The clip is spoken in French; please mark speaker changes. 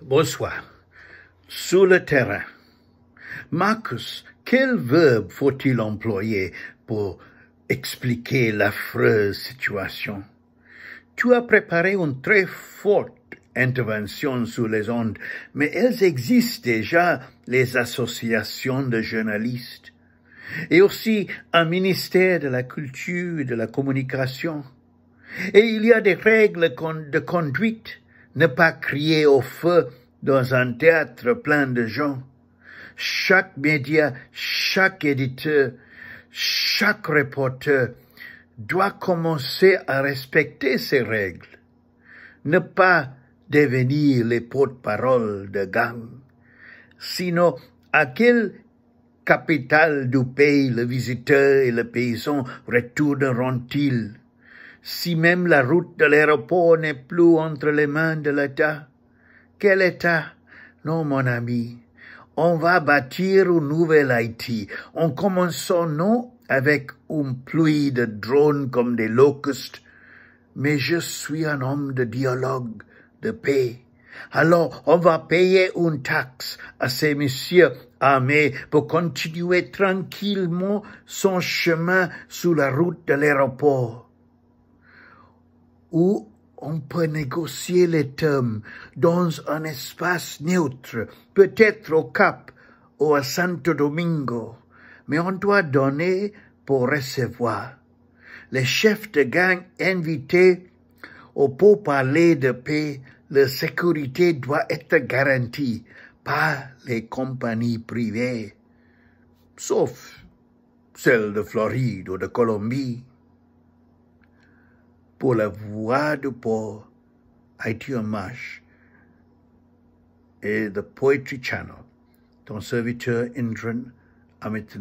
Speaker 1: Bonsoir. sous le terrain. Marcus, quel verbe faut-il employer pour expliquer l'affreuse situation? Tu as préparé une très forte intervention sur les ondes, mais elles existent déjà, les associations de journalistes, et aussi un ministère de la culture et de la communication. Et il y a des règles de conduite ne pas crier au feu dans un théâtre plein de gens. Chaque média, chaque éditeur, chaque reporter doit commencer à respecter ces règles, ne pas devenir les porte-parole de gang. Sinon, à quelle capitale du pays le visiteur et le paysan retourneront-ils si même la route de l'aéroport n'est plus entre les mains de l'État Quel État Non, mon ami. On va bâtir une nouvelle Haïti, On commençant non avec une pluie de drones comme des locustes, mais je suis un homme de dialogue, de paix. Alors on va payer une taxe à ces messieurs armés pour continuer tranquillement son chemin sous la route de l'aéroport où on peut négocier les termes dans un espace neutre, peut-être au Cap ou à Santo Domingo, mais on doit donner pour recevoir. Les chefs de gang invités au pour parler de paix, la sécurité doit être garantie par les compagnies privées, sauf celles de Floride ou de Colombie pour la voix du port iTunes Marsh et The Poetry Channel, ton serviteur Indran Amit